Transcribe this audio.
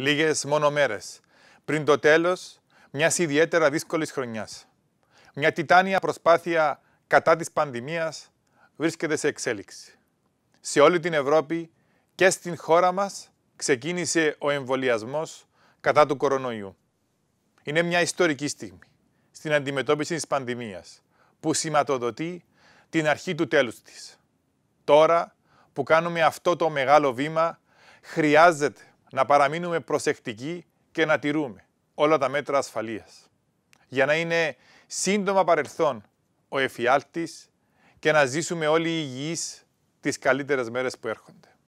λίγες μόνο μέρες πριν το τέλος μιας ιδιαίτερα δύσκολης χρονιάς. Μια τιτάνια προσπάθεια κατά της πανδημίας βρίσκεται σε εξέλιξη. Σε όλη την Ευρώπη και στην χώρα μας ξεκίνησε ο εμβολιασμός κατά του κορονοϊού. Είναι μια ιστορική στιγμή στην αντιμετώπιση της πανδημίας, που σηματοδοτεί την αρχή του τέλους της. Τώρα που κάνουμε αυτό το μεγάλο βήμα, χρειάζεται να παραμείνουμε προσεκτικοί και να τηρούμε όλα τα μέτρα ασφαλείας, για να είναι σύντομα παρελθόν ο εφιάλτης και να ζήσουμε όλοι υγιείς τις καλύτερες μέρες που έρχονται.